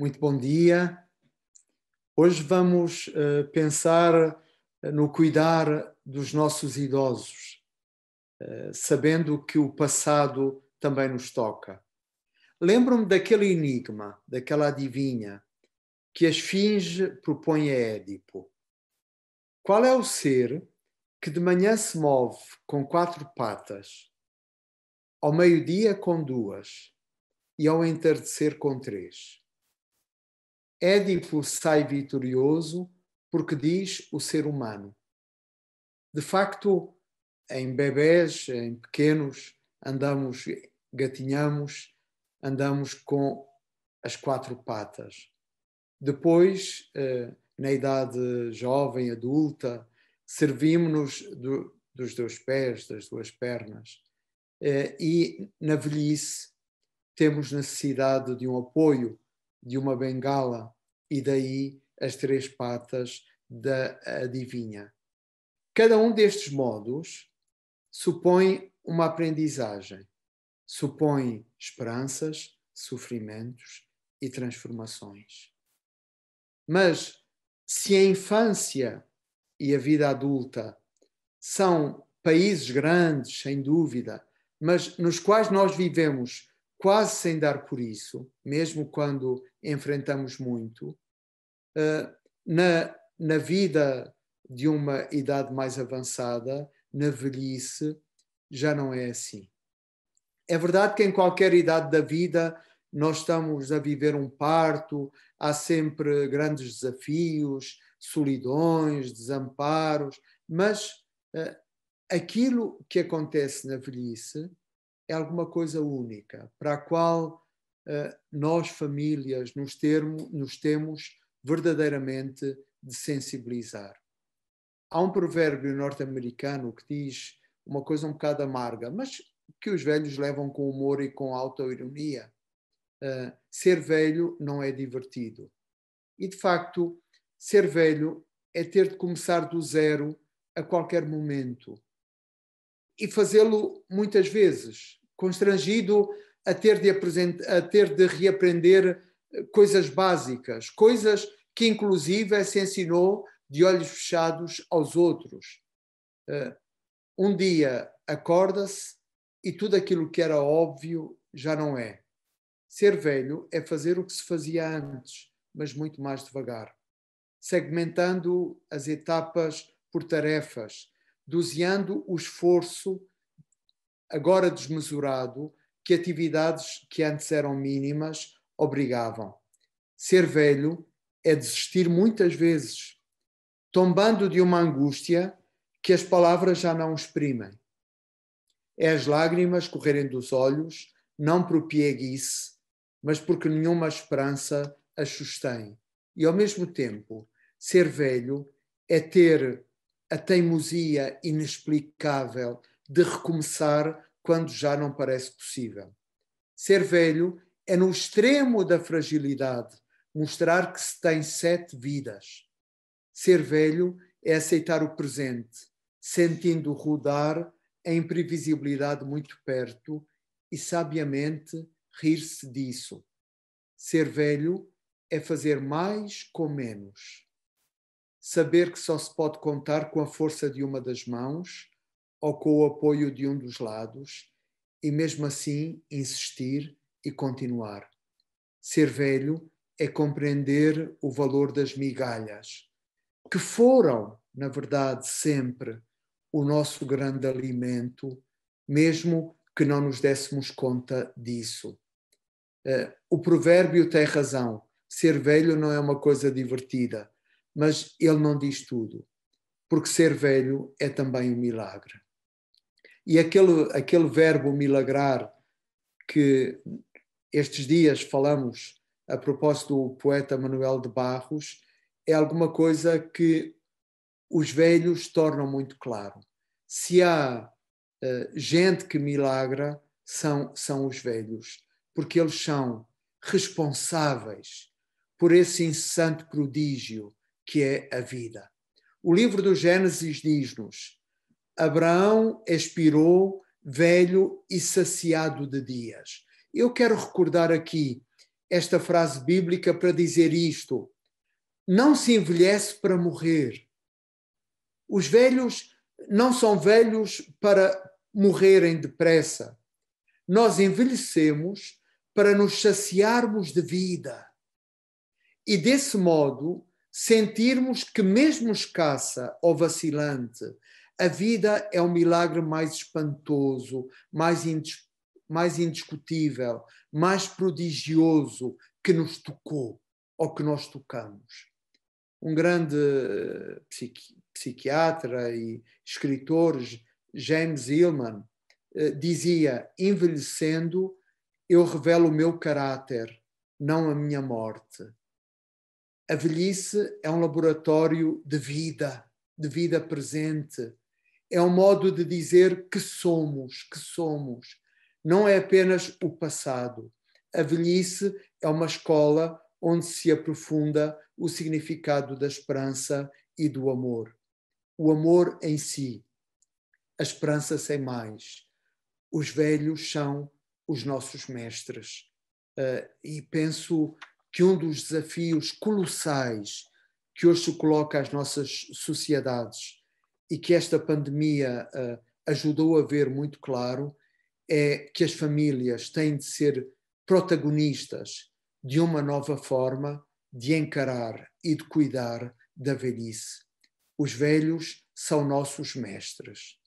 Muito bom dia. Hoje vamos uh, pensar eh, no cuidar dos nossos idosos, uh, sabendo que o passado também nos toca. Lembro-me daquele enigma, daquela adivinha que a Esfinge propõe a Édipo. Qual é o ser que de manhã se move com quatro patas, ao meio-dia com duas e ao entardecer com três? Édipo sai vitorioso porque diz o ser humano. De facto, em bebés, em pequenos, andamos, gatinhamos, andamos com as quatro patas. Depois, eh, na idade jovem, adulta, servimos-nos do, dos dois pés, das duas pernas. Eh, e na velhice, temos necessidade de um apoio de uma bengala e daí as três patas da adivinha. Cada um destes modos supõe uma aprendizagem, supõe esperanças, sofrimentos e transformações. Mas se a infância e a vida adulta são países grandes, sem dúvida, mas nos quais nós vivemos quase sem dar por isso, mesmo quando enfrentamos muito, eh, na, na vida de uma idade mais avançada, na velhice, já não é assim. É verdade que em qualquer idade da vida nós estamos a viver um parto, há sempre grandes desafios, solidões, desamparos, mas uh, aquilo que acontece na velhice é alguma coisa única, para a qual uh, nós, famílias, nos, termo, nos temos verdadeiramente de sensibilizar. Há um provérbio norte-americano que diz uma coisa um bocado amarga, mas que os velhos levam com humor e com autoironia. Uh, ser velho não é divertido. E, de facto, ser velho é ter de começar do zero a qualquer momento. E fazê-lo muitas vezes constrangido a ter de, a ter de reaprender eh, coisas básicas, coisas que inclusive se ensinou de olhos fechados aos outros. Eh, um dia acorda-se e tudo aquilo que era óbvio já não é. Ser velho é fazer o que se fazia antes, mas muito mais devagar, segmentando as etapas por tarefas, doseando o esforço agora desmesurado, que atividades que antes eram mínimas obrigavam. Ser velho é desistir muitas vezes, tombando de uma angústia que as palavras já não exprimem. É as lágrimas correrem dos olhos, não por pieguice, mas porque nenhuma esperança as sustém. E ao mesmo tempo, ser velho é ter a teimosia inexplicável de recomeçar quando já não parece possível. Ser velho é no extremo da fragilidade mostrar que se tem sete vidas. Ser velho é aceitar o presente, sentindo rodar a imprevisibilidade muito perto e sabiamente rir-se disso. Ser velho é fazer mais com menos. Saber que só se pode contar com a força de uma das mãos ou com o apoio de um dos lados, e mesmo assim insistir e continuar. Ser velho é compreender o valor das migalhas, que foram, na verdade, sempre o nosso grande alimento, mesmo que não nos dessemos conta disso. Eh, o provérbio tem razão: ser velho não é uma coisa divertida, mas ele não diz tudo, porque ser velho é também um milagre. E aquele, aquele verbo milagrar que estes dias falamos a propósito do poeta Manuel de Barros é alguma coisa que os velhos tornam muito claro. Se há uh, gente que milagra, são, são os velhos, porque eles são responsáveis por esse incessante prodígio que é a vida. O livro do Gênesis diz-nos Abraão expirou velho e saciado de dias. Eu quero recordar aqui esta frase bíblica para dizer isto. Não se envelhece para morrer. Os velhos não são velhos para morrerem depressa. Nós envelhecemos para nos saciarmos de vida e, desse modo, sentirmos que, mesmo escassa ou vacilante, a vida é o milagre mais espantoso, mais, indis, mais indiscutível, mais prodigioso que nos tocou ou que nós tocamos. Um grande eh, psiqui, psiquiatra e escritor, James Hillman, eh, dizia: envelhecendo, eu revelo o meu caráter, não a minha morte. A velhice é um laboratório de vida, de vida presente, é um modo de dizer que somos, que somos. Não é apenas o passado. A velhice é uma escola onde se aprofunda o significado da esperança e do amor. O amor em si, a esperança sem mais. Os velhos são os nossos mestres. Uh, e penso que um dos desafios colossais que hoje se coloca às nossas sociedades e que esta pandemia uh, ajudou a ver muito claro é que as famílias têm de ser protagonistas de uma nova forma de encarar e de cuidar da velhice. Os velhos são nossos mestres.